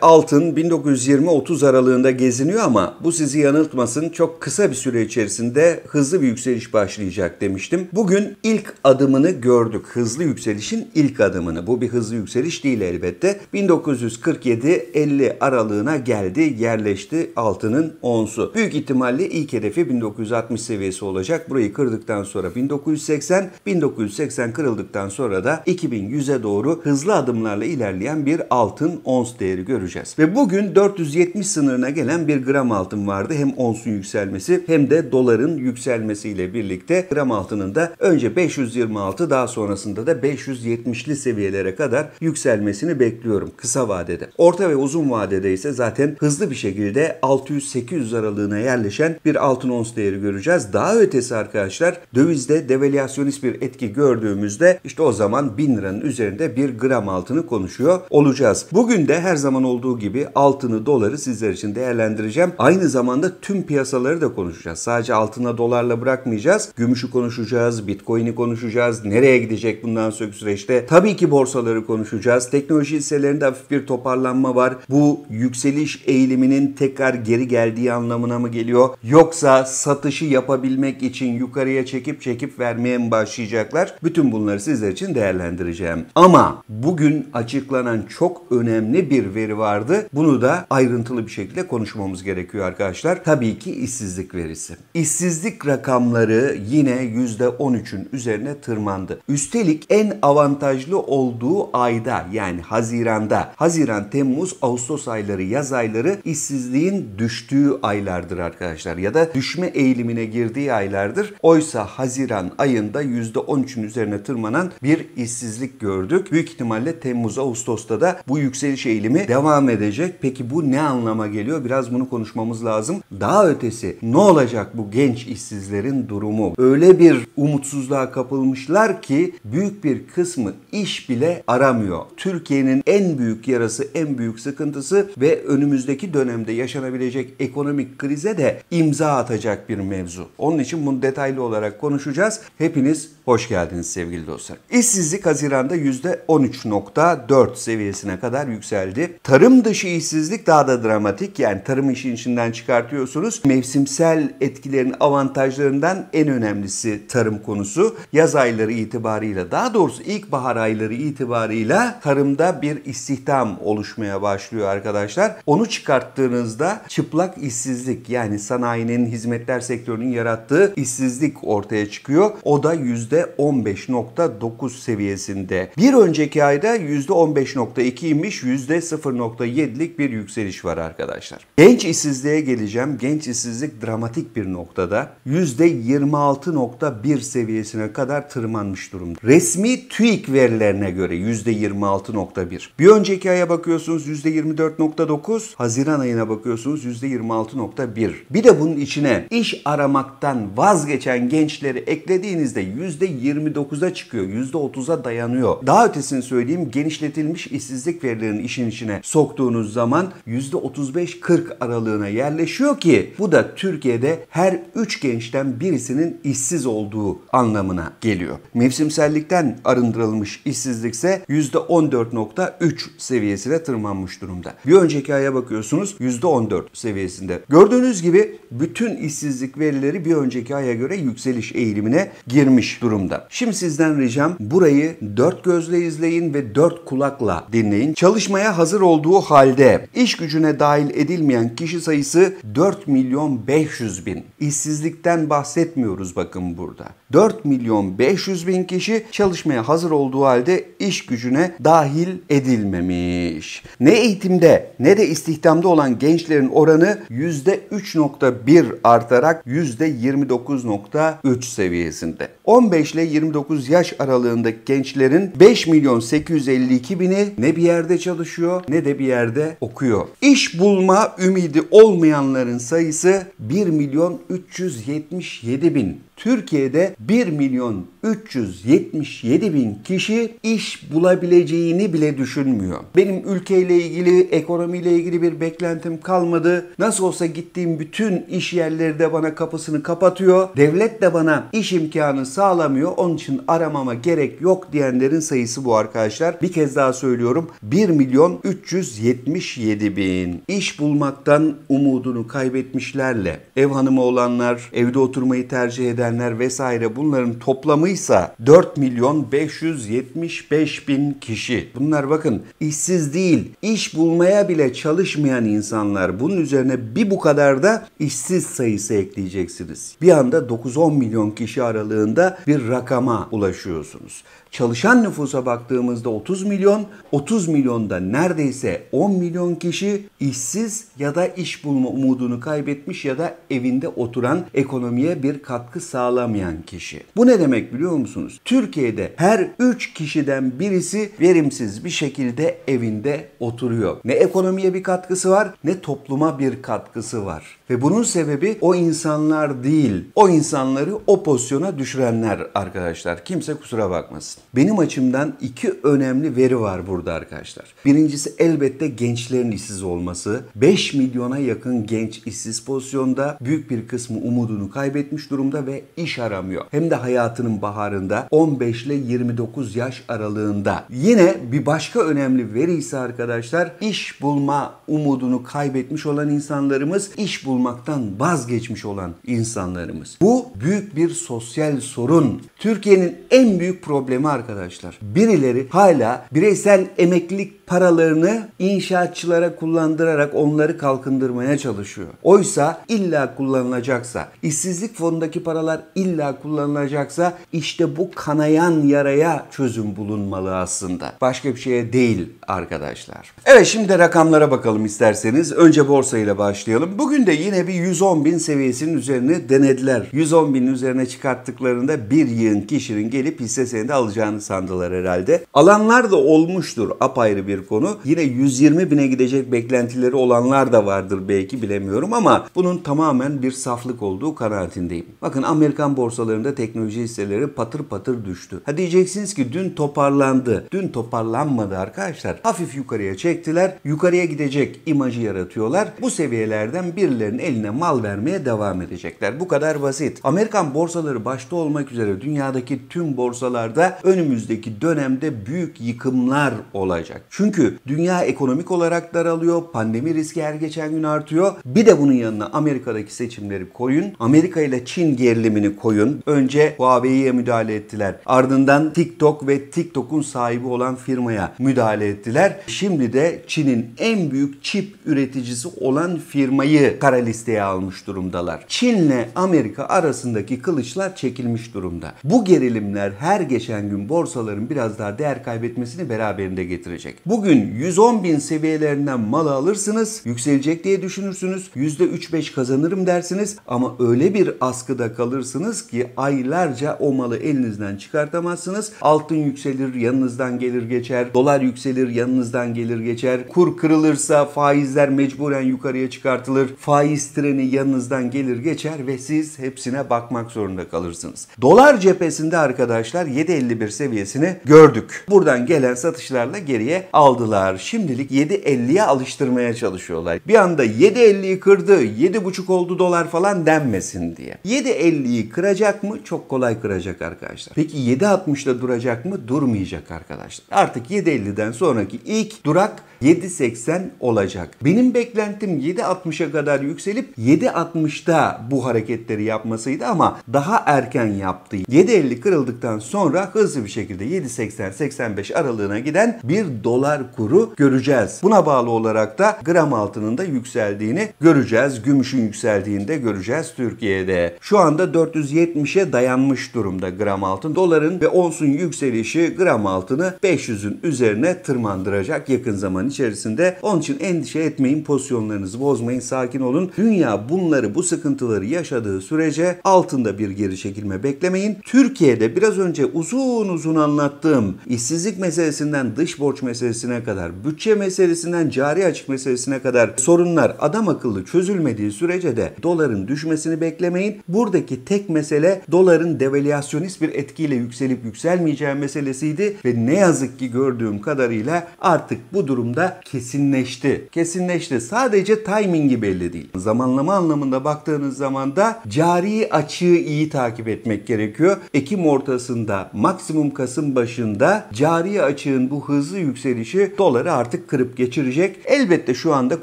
Altın 1920-30 aralığında geziniyor ama bu sizi yanıltmasın çok kısa bir süre içerisinde hızlı bir yükseliş başlayacak demiştim. Bugün ilk adımını gördük. Hızlı yükselişin ilk adımını. Bu bir hızlı yükseliş değil elbette. 1947-50 aralığına geldi, yerleşti altının onsu. Büyük ihtimalle ilk hedefi 1960 seviyesi olacak. Burayı kırdıktan sonra 1980, 1980 kırıldıktan sonra da 2100'e doğru hızlı adımlarla ilerleyen bir altın ons değeri görüyoruz göreceğiz. Ve bugün 470 sınırına gelen bir gram altın vardı. Hem onsun yükselmesi hem de doların yükselmesiyle birlikte gram altının da önce 526 daha sonrasında da 570'li seviyelere kadar yükselmesini bekliyorum kısa vadede. Orta ve uzun vadede ise zaten hızlı bir şekilde 600-800 aralığına yerleşen bir altın ons değeri göreceğiz. Daha ötesi arkadaşlar dövizde devalüasyonist bir etki gördüğümüzde işte o zaman 1000 liranın üzerinde bir gram altını konuşuyor olacağız. Bugün de her zaman olduğu olduğu gibi altını doları sizler için değerlendireceğim. Aynı zamanda tüm piyasaları da konuşacağız. Sadece altına dolarla bırakmayacağız. Gümüşü konuşacağız, bitcoin'i konuşacağız. Nereye gidecek bundan sonraki süreçte? Tabii ki borsaları konuşacağız. Teknoloji hisselerinde hafif bir toparlanma var. Bu yükseliş eğiliminin tekrar geri geldiği anlamına mı geliyor? Yoksa satışı yapabilmek için yukarıya çekip çekip vermeye mi başlayacaklar? Bütün bunları sizler için değerlendireceğim. Ama bugün açıklanan çok önemli bir veri var vardı. Bunu da ayrıntılı bir şekilde konuşmamız gerekiyor arkadaşlar. Tabii ki işsizlik verisi. İşsizlik rakamları yine %13'ün üzerine tırmandı. Üstelik en avantajlı olduğu ayda yani Haziran'da. Haziran, Temmuz, Ağustos ayları, yaz ayları işsizliğin düştüğü aylardır arkadaşlar ya da düşme eğilimine girdiği aylardır. Oysa Haziran ayında %13'ün üzerine tırmanan bir işsizlik gördük. Büyük ihtimalle Temmuz, Ağustos'ta da bu yükseliş eğilimi devam devam edecek. Peki bu ne anlama geliyor? Biraz bunu konuşmamız lazım. Daha ötesi ne olacak bu genç işsizlerin durumu? Öyle bir umutsuzluğa kapılmışlar ki büyük bir kısmı iş bile aramıyor. Türkiye'nin en büyük yarası, en büyük sıkıntısı ve önümüzdeki dönemde yaşanabilecek ekonomik krize de imza atacak bir mevzu. Onun için bunu detaylı olarak konuşacağız. Hepiniz Hoş geldiniz sevgili dostlar. İşsizlik Haziran'da %13.4 seviyesine kadar yükseldi. Tarım dışı işsizlik daha da dramatik. Yani tarım işin içinden çıkartıyorsunuz. Mevsimsel etkilerin avantajlarından en önemlisi tarım konusu. Yaz ayları itibarıyla daha doğrusu ilkbahar ayları itibarıyla tarımda bir istihdam oluşmaya başlıyor arkadaşlar. Onu çıkarttığınızda çıplak işsizlik yani sanayinin hizmetler sektörünün yarattığı işsizlik ortaya çıkıyor. O da yüzde %15.9 seviyesinde. Bir önceki ayda %15.2 imiş %0.7'lik bir yükseliş var arkadaşlar. Genç işsizliğe geleceğim. Genç işsizlik dramatik bir noktada %26.1 seviyesine kadar tırmanmış durumda. Resmi TÜİK verilerine göre %26.1. Bir önceki aya bakıyorsunuz %24.9, Haziran ayına bakıyorsunuz %26.1. Bir de bunun içine iş aramaktan vazgeçen gençleri eklediğinizde %29'a çıkıyor. %30'a dayanıyor. Daha ötesini söyleyeyim genişletilmiş işsizlik verilerinin işin içine soktuğunuz zaman %35-40 aralığına yerleşiyor ki bu da Türkiye'de her 3 gençten birisinin işsiz olduğu anlamına geliyor. Mevsimsellikten arındırılmış işsizlik işsizlikse %14.3 seviyesine tırmanmış durumda. Bir önceki aya bakıyorsunuz %14 seviyesinde. Gördüğünüz gibi bütün işsizlik verileri bir önceki aya göre yükseliş eğilimine girmiş durumda durumda. Şimdi sizden ricam burayı dört gözle izleyin ve dört kulakla dinleyin. Çalışmaya hazır olduğu halde iş gücüne dahil edilmeyen kişi sayısı 4 milyon 500 bin. İşsizlikten bahsetmiyoruz bakın burada. 4 milyon 500 bin kişi çalışmaya hazır olduğu halde iş gücüne dahil edilmemiş. Ne eğitimde ne de istihdamda olan gençlerin oranı %3.1 artarak %29.3 seviyesinde. 15 15 ile 29 yaş aralığındaki gençlerin 5 milyon 852 bini ne bir yerde çalışıyor ne de bir yerde okuyor. İş bulma ümidi olmayanların sayısı 1 milyon 377 bin. Türkiye'de 1 milyon 377 bin kişi iş bulabileceğini bile düşünmüyor. Benim ülkeyle ilgili, ekonomiyle ilgili bir beklentim kalmadı. Nasıl olsa gittiğim bütün iş yerleri de bana kapısını kapatıyor. Devlet de bana iş imkanı sağlamıyor. Onun için aramama gerek yok diyenlerin sayısı bu arkadaşlar. Bir kez daha söylüyorum. 1 milyon 377 bin. iş bulmaktan umudunu kaybetmişlerle, ev hanımı olanlar, evde oturmayı tercih eden gelenler vesaire bunların toplamıysa 4 milyon 575 bin kişi. Bunlar bakın işsiz değil, iş bulmaya bile çalışmayan insanlar. Bunun üzerine bir bu kadar da işsiz sayısı ekleyeceksiniz. Bir anda 9-10 milyon kişi aralığında bir rakama ulaşıyorsunuz. Çalışan nüfusa baktığımızda 30 milyon, 30 milyonda neredeyse 10 milyon kişi işsiz ya da iş bulma umudunu kaybetmiş ya da evinde oturan ekonomiye bir katkı sağlamayan kişi. Bu ne demek biliyor musunuz? Türkiye'de her 3 kişiden birisi verimsiz bir şekilde evinde oturuyor. Ne ekonomiye bir katkısı var ne topluma bir katkısı var. Ve bunun sebebi o insanlar değil. O insanları o pozisyona düşürenler arkadaşlar. Kimse kusura bakmasın. Benim açımdan iki önemli veri var burada arkadaşlar. Birincisi elbette gençlerin işsiz olması. 5 milyona yakın genç işsiz pozisyonda büyük bir kısmı umudunu kaybetmiş durumda ve gençlere iş aramıyor. Hem de hayatının baharında 15 ile 29 yaş aralığında. Yine bir başka önemli veri ise arkadaşlar iş bulma umudunu kaybetmiş olan insanlarımız, iş bulmaktan vazgeçmiş olan insanlarımız. Bu büyük bir sosyal sorun. Türkiye'nin en büyük problemi arkadaşlar. Birileri hala bireysel emeklilik paralarını inşaatçılara kullandırarak onları kalkındırmaya çalışıyor. Oysa illa kullanılacaksa işsizlik fonundaki paralar koşullar illa kullanılacaksa işte bu kanayan yaraya çözüm bulunmalı aslında. Başka bir şeye değil arkadaşlar. Evet şimdi rakamlara bakalım isterseniz. Önce borsa ile başlayalım. Bugün de yine bir 110 bin seviyesinin üzerine denediler. 110 binin üzerine çıkarttıklarında bir yığın kişinin gelip hisse senedi alacağını sandılar herhalde. Alanlar da olmuştur apayrı bir konu. Yine 120 bine gidecek beklentileri olanlar da vardır belki bilemiyorum ama bunun tamamen bir saflık olduğu kanaatindeyim. Bakın Amerika Amerikan borsalarında teknoloji hisseleri patır patır düştü. Ha diyeceksiniz ki dün toparlandı. Dün toparlanmadı arkadaşlar. Hafif yukarıya çektiler. Yukarıya gidecek imajı yaratıyorlar. Bu seviyelerden birilerinin eline mal vermeye devam edecekler. Bu kadar basit. Amerikan borsaları başta olmak üzere dünyadaki tüm borsalarda önümüzdeki dönemde büyük yıkımlar olacak. Çünkü dünya ekonomik olarak daralıyor. Pandemi riski her geçen gün artıyor. Bir de bunun yanına Amerika'daki seçimleri koyun. Amerika ile Çin gerilimi sistemini koyun. Önce Huawei'ye müdahale ettiler. Ardından TikTok ve TikTok'un sahibi olan firmaya müdahale ettiler. Şimdi de Çin'in en büyük çip üreticisi olan firmayı kara listeye almış durumdalar. Çin'le Amerika arasındaki kılıçlar çekilmiş durumda. Bu gerilimler her geçen gün borsaların biraz daha değer kaybetmesini beraberinde getirecek. Bugün 110 bin seviyelerinden mal alırsınız, yükselecek diye düşünürsünüz, %3-5 kazanırım dersiniz ama öyle bir askıda kalır bırakırsınız ki aylarca o malı elinizden çıkartamazsınız. Altın yükselir yanınızdan gelir geçer. Dolar yükselir yanınızdan gelir geçer. Kur kırılırsa faizler mecburen yukarıya çıkartılır. Faiz treni yanınızdan gelir geçer ve siz hepsine bakmak zorunda kalırsınız. Dolar cephesinde arkadaşlar 7.51 seviyesini gördük. Buradan gelen satışlarla geriye aldılar. Şimdilik 7.50'ye alıştırmaya çalışıyorlar. Bir anda 7.50'yi kırdı, 7.5 oldu dolar falan denmesin diye. 7.50 7'yi kıracak mı? Çok kolay kıracak arkadaşlar. Peki 7.60'da duracak mı? Durmayacak arkadaşlar. Artık 7.50'den sonraki ilk durak 7.80 olacak. Benim beklentim 7.60'a kadar yükselip 7.60'da bu hareketleri yapmasıydı ama daha erken yaptı. 7.50 kırıldıktan sonra hızlı bir şekilde 7.80-85 aralığına giden bir dolar kuru göreceğiz. Buna bağlı olarak da gram altının da yükseldiğini göreceğiz. Gümüşün yükseldiğini de göreceğiz Türkiye'de. Şu anda 4 1470'e dayanmış durumda gram altın. Doların ve onsun yükselişi gram altını 500'ün üzerine tırmandıracak yakın zaman içerisinde. Onun için endişe etmeyin, pozisyonlarınızı bozmayın, sakin olun. Dünya bunları, bu sıkıntıları yaşadığı sürece altında bir geri çekilme beklemeyin. Türkiye'de biraz önce uzun uzun anlattığım işsizlik meselesinden dış borç meselesine kadar, bütçe meselesinden cari açık meselesine kadar sorunlar adam akıllı çözülmediği sürece de doların düşmesini beklemeyin. Buradaki tek mesele doların devalüasyonist bir etkiyle yükselip yükselmeyeceği meselesiydi ve ne yazık ki gördüğüm kadarıyla artık bu durumda kesinleşti. Kesinleşti. Sadece timingi belli değil. Zamanlama anlamında baktığınız zaman da cari açığı iyi takip etmek gerekiyor. Ekim ortasında maksimum Kasım başında cari açığın bu hızlı yükselişi doları artık kırıp geçirecek. Elbette şu anda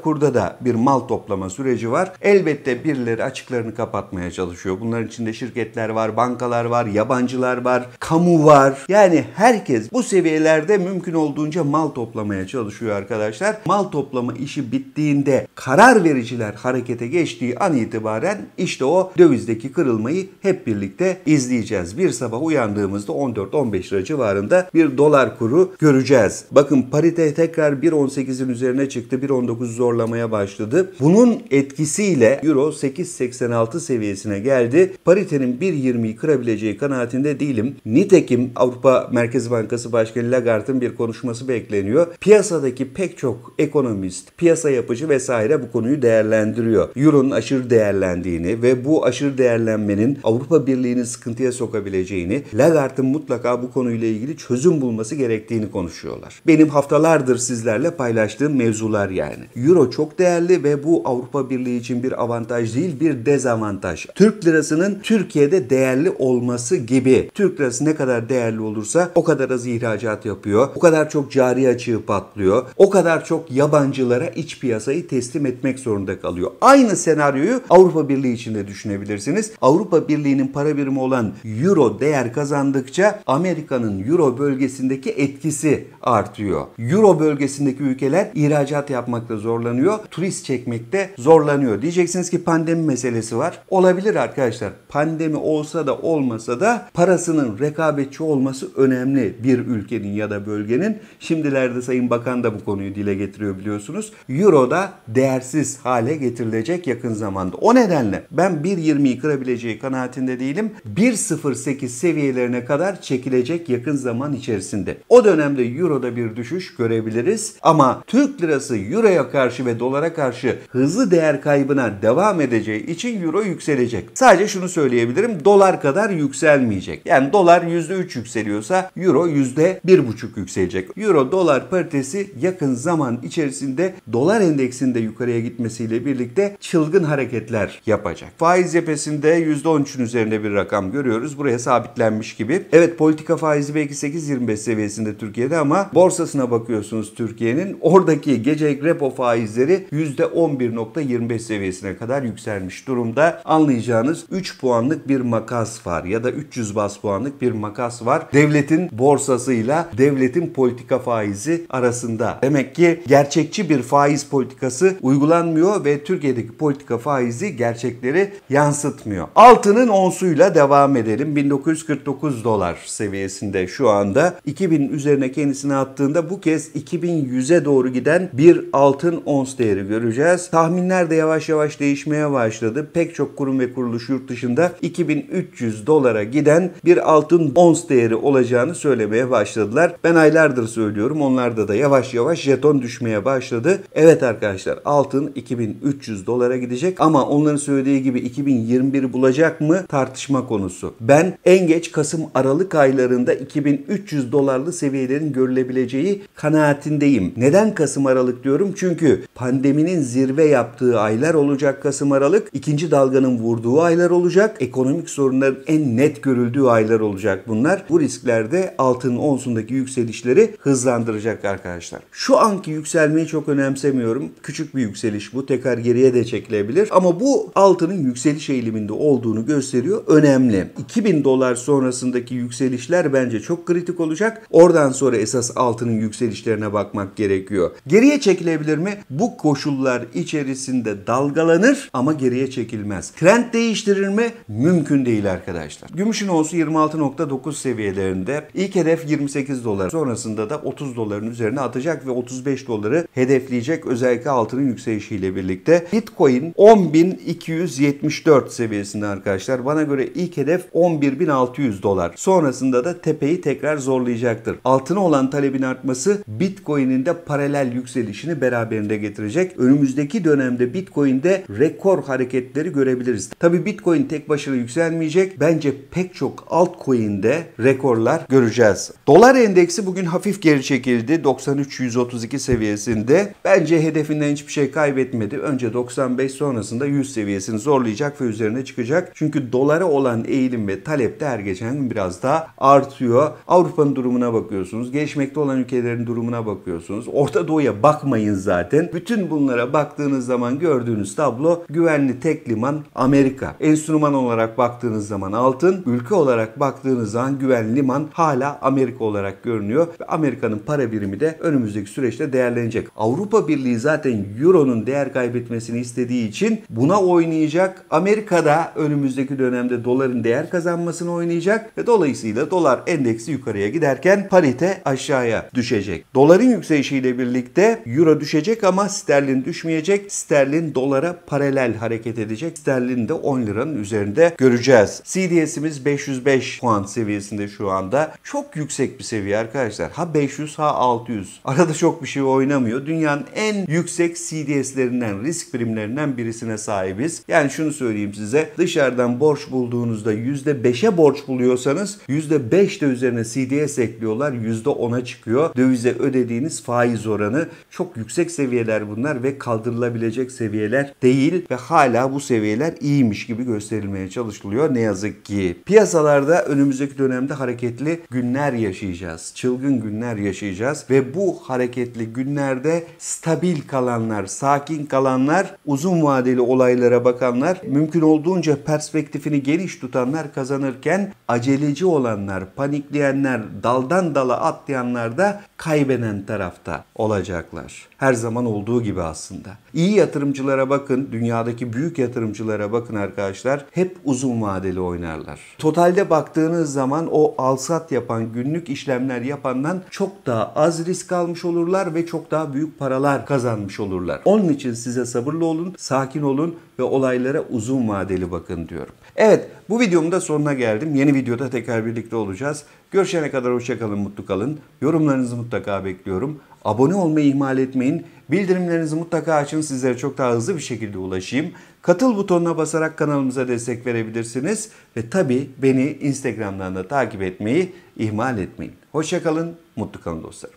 kurda da bir mal toplama süreci var. Elbette birileri açıklarını kapatmaya çalışıyor. Bunların içinde şirketler var, bankalar var, yabancılar var, kamu var. Yani herkes bu seviyelerde mümkün olduğunca mal toplamaya çalışıyor arkadaşlar. Mal toplama işi bittiğinde karar vericiler harekete geçtiği an itibaren işte o dövizdeki kırılmayı hep birlikte izleyeceğiz. Bir sabah uyandığımızda 14-15 lira civarında bir dolar kuru göreceğiz. Bakın parite tekrar 1.18'in üzerine çıktı. 1.19 zorlamaya başladı. Bunun etkisiyle Euro 8.86 seviyesine geldi paritenin 1.20'yi kırabileceği kanaatinde değilim. Nitekim Avrupa Merkez Bankası Başkanı Lagarde'ın bir konuşması bekleniyor. Piyasadaki pek çok ekonomist, piyasa yapıcı vesaire bu konuyu değerlendiriyor. Euro'nun aşırı değerlendiğini ve bu aşırı değerlenmenin Avrupa Birliği'ni sıkıntıya sokabileceğini, Lagarde'ın mutlaka bu konuyla ilgili çözüm bulması gerektiğini konuşuyorlar. Benim haftalardır sizlerle paylaştığım mevzular yani. Euro çok değerli ve bu Avrupa Birliği için bir avantaj değil bir dezavantaj. Türk lirasının lirasının Türkiye'de değerli olması gibi. Türk lirası ne kadar değerli olursa o kadar az ihracat yapıyor. O kadar çok cari açığı patlıyor. O kadar çok yabancılara iç piyasayı teslim etmek zorunda kalıyor. Aynı senaryoyu Avrupa Birliği içinde düşünebilirsiniz. Avrupa Birliği'nin para birimi olan euro değer kazandıkça Amerika'nın euro bölgesindeki etkisi artıyor. Euro bölgesindeki ülkeler ihracat yapmakta zorlanıyor, turist çekmekte zorlanıyor. Diyeceksiniz ki pandemi meselesi var. Olabilir arkadaşlar pandemi olsa da olmasa da parasının rekabetçi olması önemli bir ülkenin ya da bölgenin. Şimdilerde Sayın Bakan da bu konuyu dile getiriyor biliyorsunuz. Euro da değersiz hale getirilecek yakın zamanda. O nedenle ben 1.20'yi kırabileceği kanaatinde değilim. 1.08 seviyelerine kadar çekilecek yakın zaman içerisinde. O dönemde Euro'da bir düşüş görebiliriz ama Türk lirası Euro'ya karşı ve dolara karşı hızlı değer kaybına devam edeceği için Euro yükselecek. Sadece şunu söyleyebilirim. Dolar kadar yükselmeyecek. Yani dolar %3 yükseliyorsa euro %1,5 yükselecek. Euro dolar paritesi yakın zaman içerisinde dolar endeksinde yukarıya gitmesiyle birlikte çılgın hareketler yapacak. Faiz cephesinde %13'ün üzerinde bir rakam görüyoruz. Buraya sabitlenmiş gibi. Evet politika faizi belki 8.25 seviyesinde Türkiye'de ama borsasına bakıyorsunuz Türkiye'nin. Oradaki gece repo faizleri %11.25 seviyesine kadar yükselmiş durumda. Anlayacağınız 3 puanlık bir makas var ya da 300 bas puanlık bir makas var. Devletin borsasıyla devletin politika faizi arasında. Demek ki gerçekçi bir faiz politikası uygulanmıyor ve Türkiye'deki politika faizi gerçekleri yansıtmıyor. Altının onsuyla devam edelim. 1949 dolar seviyesinde şu anda. 2000 üzerine kendisini attığında bu kez 2100'e doğru giden bir altın ons değeri göreceğiz. Tahminler de yavaş yavaş değişmeye başladı. Pek çok kurum ve kuruluş yurt dışında başında 2300 dolara giden bir altın ons değeri olacağını söylemeye başladılar. Ben aylardır söylüyorum onlarda da yavaş yavaş jeton düşmeye başladı. Evet arkadaşlar altın 2300 dolara gidecek ama onların söylediği gibi 2021 bulacak mı tartışma konusu. Ben en geç Kasım Aralık aylarında 2300 dolarlı seviyelerin görülebileceği kanaatindeyim. Neden Kasım Aralık diyorum? Çünkü pandeminin zirve yaptığı aylar olacak Kasım Aralık, ikinci dalganın vurduğu aylar olacak olacak. Ekonomik sorunların en net görüldüğü aylar olacak bunlar. Bu risklerde altın onsundaki yükselişleri hızlandıracak arkadaşlar. Şu anki yükselmeyi çok önemsemiyorum. Küçük bir yükseliş bu. Tekrar geriye de çekilebilir. Ama bu altının yükseliş eğiliminde olduğunu gösteriyor. Önemli. 2000 dolar sonrasındaki yükselişler bence çok kritik olacak. Oradan sonra esas altının yükselişlerine bakmak gerekiyor. Geriye çekilebilir mi? Bu koşullar içerisinde dalgalanır ama geriye çekilmez. Trend değiştirir mi? düşme mümkün değil arkadaşlar. Gümüşün onsu 26.9 seviyelerinde ilk hedef 28 dolar sonrasında da 30 doların üzerine atacak ve 35 doları hedefleyecek özellikle altının yükselişiyle birlikte. Bitcoin 10.274 seviyesinde arkadaşlar. Bana göre ilk hedef 11.600 dolar. Sonrasında da tepeyi tekrar zorlayacaktır. Altına olan talebin artması Bitcoin'in de paralel yükselişini beraberinde getirecek. Önümüzdeki dönemde Bitcoin'de rekor hareketleri görebiliriz. Tabi Bitcoin tek başına yükselmeyecek. Bence pek çok altcoin'de rekorlar göreceğiz. Dolar endeksi bugün hafif geri çekildi. 93-132 seviyesinde. Bence hedefinden hiçbir şey kaybetmedi. Önce 95 sonrasında 100 seviyesini zorlayacak ve üzerine çıkacak. Çünkü dolara olan eğilim ve talep de her geçen gün biraz daha artıyor. Avrupa'nın durumuna bakıyorsunuz. Gelişmekte olan ülkelerin durumuna bakıyorsunuz. Orta Doğu'ya bakmayın zaten. Bütün bunlara baktığınız zaman gördüğünüz tablo güvenli tek liman Amerika. Enstrüman Liman olarak baktığınız zaman altın, ülke olarak baktığınız zaman güven liman hala Amerika olarak görünüyor ve Amerika'nın para birimi de önümüzdeki süreçte değerlenecek. Avrupa Birliği zaten Euro'nun değer kaybetmesini istediği için buna oynayacak. Amerika'da önümüzdeki dönemde doların değer kazanmasını oynayacak ve dolayısıyla dolar endeksi yukarıya giderken parite aşağıya düşecek. Doların yükselişiyle birlikte euro düşecek ama sterlin düşmeyecek. Sterlin dolara paralel hareket edecek. Sterlin de 10 liranın üzerinde üzerinde göreceğiz. CDS'imiz 505 puan seviyesinde şu anda. Çok yüksek bir seviye arkadaşlar. Ha 500 ha 600. Arada çok bir şey oynamıyor. Dünyanın en yüksek CDS'lerinden, risk primlerinden birisine sahibiz. Yani şunu söyleyeyim size. Dışarıdan borç bulduğunuzda %5'e borç buluyorsanız %5 de üzerine CDS ekliyorlar. %10'a çıkıyor. Dövize ödediğiniz faiz oranı çok yüksek seviyeler bunlar ve kaldırılabilecek seviyeler değil ve hala bu seviyeler iyiymiş gibi gösteriyor verilmeye çalışılıyor ne yazık ki. Piyasalarda önümüzdeki dönemde hareketli günler yaşayacağız. Çılgın günler yaşayacağız ve bu hareketli günlerde stabil kalanlar, sakin kalanlar, uzun vadeli olaylara bakanlar, mümkün olduğunca perspektifini geniş tutanlar kazanırken aceleci olanlar, panikleyenler, daldan dala atlayanlar da kaybeden tarafta olacaklar. Her zaman olduğu gibi aslında. İyi yatırımcılara bakın, dünyadaki büyük yatırımcılara bakın arkadaşlar hep uzun vadeli oynarlar. Totalde baktığınız zaman o alsat yapan, günlük işlemler yapandan çok daha az risk almış olurlar ve çok daha büyük paralar kazanmış olurlar. Onun için size sabırlı olun, sakin olun ve olaylara uzun vadeli bakın diyorum. Evet bu videomun da sonuna geldim. Yeni videoda tekrar birlikte olacağız. Görüşene kadar hoşçakalın, mutlu kalın. Yorumlarınızı mutlaka bekliyorum. Abone olmayı ihmal etmeyin. Bildirimlerinizi mutlaka açın. Sizlere çok daha hızlı bir şekilde ulaşayım. Katıl butonuna basarak kanalımıza destek verebilirsiniz. Ve tabi beni Instagram'dan da takip etmeyi ihmal etmeyin. Hoşçakalın, mutlu kalın dostlarım.